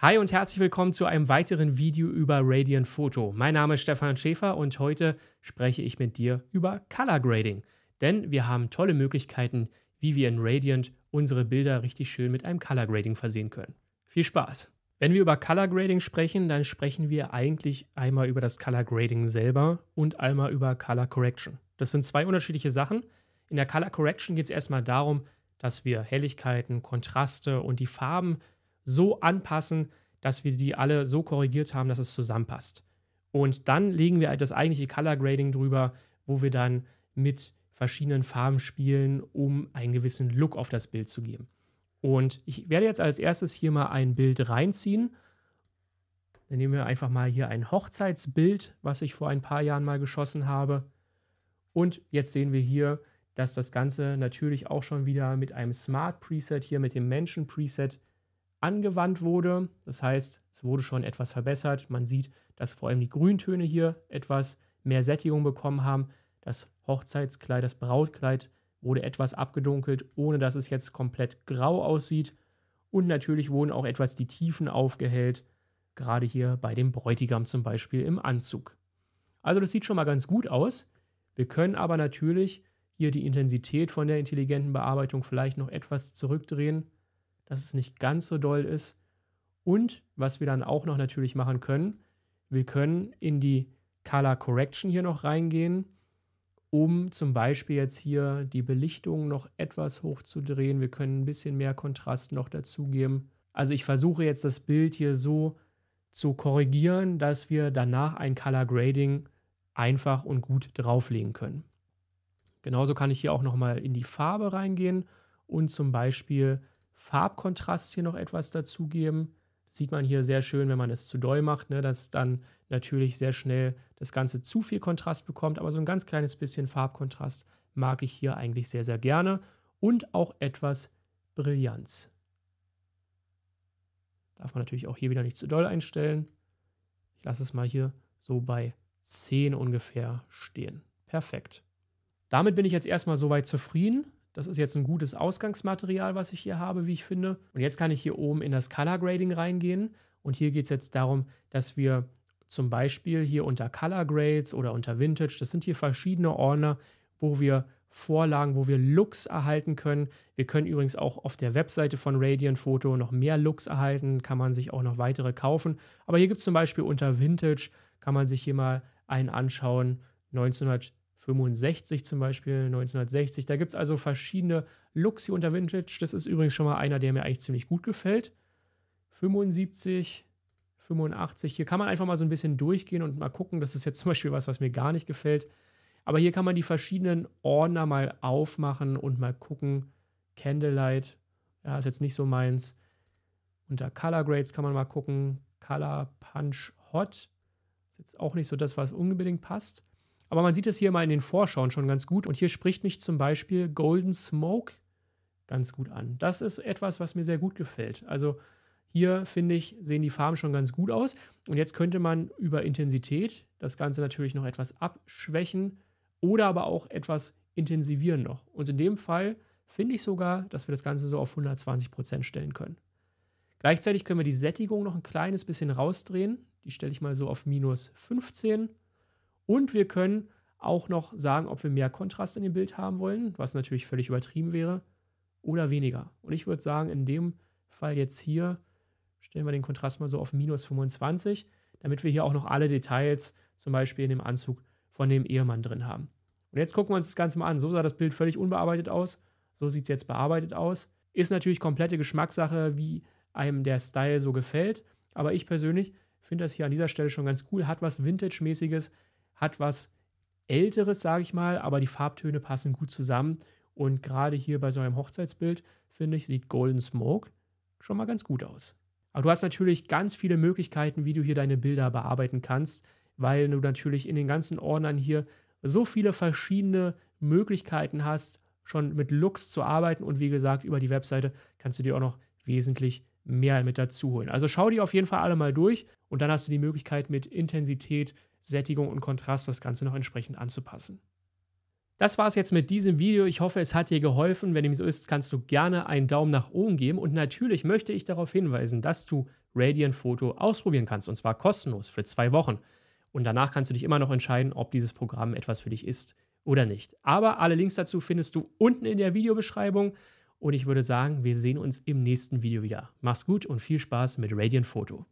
Hi und herzlich willkommen zu einem weiteren Video über Radiant Photo. Mein Name ist Stefan Schäfer und heute spreche ich mit dir über Color Grading. Denn wir haben tolle Möglichkeiten, wie wir in Radiant unsere Bilder richtig schön mit einem Color Grading versehen können. Viel Spaß! Wenn wir über Color Grading sprechen, dann sprechen wir eigentlich einmal über das Color Grading selber und einmal über Color Correction. Das sind zwei unterschiedliche Sachen. In der Color Correction geht es erstmal darum, dass wir Helligkeiten, Kontraste und die Farben so anpassen, dass wir die alle so korrigiert haben, dass es zusammenpasst. Und dann legen wir das eigentliche Color Grading drüber, wo wir dann mit verschiedenen Farben spielen, um einen gewissen Look auf das Bild zu geben. Und ich werde jetzt als erstes hier mal ein Bild reinziehen. Dann nehmen wir einfach mal hier ein Hochzeitsbild, was ich vor ein paar Jahren mal geschossen habe. Und jetzt sehen wir hier, dass das Ganze natürlich auch schon wieder mit einem Smart Preset, hier mit dem Menschen Preset angewandt wurde. Das heißt, es wurde schon etwas verbessert. Man sieht, dass vor allem die Grüntöne hier etwas mehr Sättigung bekommen haben. Das Hochzeitskleid, das Brautkleid wurde etwas abgedunkelt, ohne dass es jetzt komplett grau aussieht. Und natürlich wurden auch etwas die Tiefen aufgehellt, gerade hier bei dem Bräutigam zum Beispiel im Anzug. Also das sieht schon mal ganz gut aus. Wir können aber natürlich hier die Intensität von der intelligenten Bearbeitung vielleicht noch etwas zurückdrehen dass es nicht ganz so doll ist. Und was wir dann auch noch natürlich machen können, wir können in die Color Correction hier noch reingehen, um zum Beispiel jetzt hier die Belichtung noch etwas hochzudrehen. Wir können ein bisschen mehr Kontrast noch dazugeben. Also ich versuche jetzt das Bild hier so zu korrigieren, dass wir danach ein Color Grading einfach und gut drauflegen können. Genauso kann ich hier auch nochmal in die Farbe reingehen und zum Beispiel Farbkontrast hier noch etwas dazugeben. Sieht man hier sehr schön, wenn man es zu doll macht, ne, dass dann natürlich sehr schnell das Ganze zu viel Kontrast bekommt. Aber so ein ganz kleines bisschen Farbkontrast mag ich hier eigentlich sehr, sehr gerne. Und auch etwas Brillanz. Darf man natürlich auch hier wieder nicht zu doll einstellen. Ich lasse es mal hier so bei 10 ungefähr stehen. Perfekt. Damit bin ich jetzt erstmal soweit zufrieden. Das ist jetzt ein gutes Ausgangsmaterial, was ich hier habe, wie ich finde. Und jetzt kann ich hier oben in das Color Grading reingehen. Und hier geht es jetzt darum, dass wir zum Beispiel hier unter Color Grades oder unter Vintage, das sind hier verschiedene Ordner, wo wir Vorlagen, wo wir Looks erhalten können. Wir können übrigens auch auf der Webseite von Radiant Photo noch mehr Looks erhalten, kann man sich auch noch weitere kaufen. Aber hier gibt es zum Beispiel unter Vintage, kann man sich hier mal einen anschauen, 1900. 65 zum Beispiel, 1960. Da gibt es also verschiedene Looks hier unter Vintage. Das ist übrigens schon mal einer, der mir eigentlich ziemlich gut gefällt. 75, 85. Hier kann man einfach mal so ein bisschen durchgehen und mal gucken. Das ist jetzt zum Beispiel was, was mir gar nicht gefällt. Aber hier kann man die verschiedenen Ordner mal aufmachen und mal gucken. Candlelight, ja, ist jetzt nicht so meins. Unter Color Grades kann man mal gucken. Color Punch Hot ist jetzt auch nicht so das, was unbedingt passt. Aber man sieht es hier mal in den Vorschauen schon ganz gut. Und hier spricht mich zum Beispiel Golden Smoke ganz gut an. Das ist etwas, was mir sehr gut gefällt. Also hier, finde ich, sehen die Farben schon ganz gut aus. Und jetzt könnte man über Intensität das Ganze natürlich noch etwas abschwächen oder aber auch etwas intensivieren noch. Und in dem Fall finde ich sogar, dass wir das Ganze so auf 120% stellen können. Gleichzeitig können wir die Sättigung noch ein kleines bisschen rausdrehen. Die stelle ich mal so auf minus 15 und wir können auch noch sagen, ob wir mehr Kontrast in dem Bild haben wollen, was natürlich völlig übertrieben wäre, oder weniger. Und ich würde sagen, in dem Fall jetzt hier stellen wir den Kontrast mal so auf minus 25, damit wir hier auch noch alle Details, zum Beispiel in dem Anzug von dem Ehemann drin haben. Und jetzt gucken wir uns das Ganze mal an. So sah das Bild völlig unbearbeitet aus. So sieht es jetzt bearbeitet aus. Ist natürlich komplette Geschmackssache, wie einem der Style so gefällt. Aber ich persönlich finde das hier an dieser Stelle schon ganz cool. Hat was Vintage-mäßiges, hat was Älteres, sage ich mal, aber die Farbtöne passen gut zusammen. Und gerade hier bei so einem Hochzeitsbild, finde ich, sieht Golden Smoke schon mal ganz gut aus. Aber du hast natürlich ganz viele Möglichkeiten, wie du hier deine Bilder bearbeiten kannst, weil du natürlich in den ganzen Ordnern hier so viele verschiedene Möglichkeiten hast, schon mit Looks zu arbeiten. Und wie gesagt, über die Webseite kannst du dir auch noch wesentlich mehr halt mit dazu holen. Also schau die auf jeden Fall alle mal durch und dann hast du die Möglichkeit, mit Intensität, Sättigung und Kontrast das Ganze noch entsprechend anzupassen. Das war es jetzt mit diesem Video. Ich hoffe, es hat dir geholfen. Wenn dem so ist, kannst du gerne einen Daumen nach oben geben. Und natürlich möchte ich darauf hinweisen, dass du Radiant Photo ausprobieren kannst. Und zwar kostenlos für zwei Wochen. Und danach kannst du dich immer noch entscheiden, ob dieses Programm etwas für dich ist oder nicht. Aber alle Links dazu findest du unten in der Videobeschreibung. Und ich würde sagen, wir sehen uns im nächsten Video wieder. Mach's gut und viel Spaß mit Radiant Photo.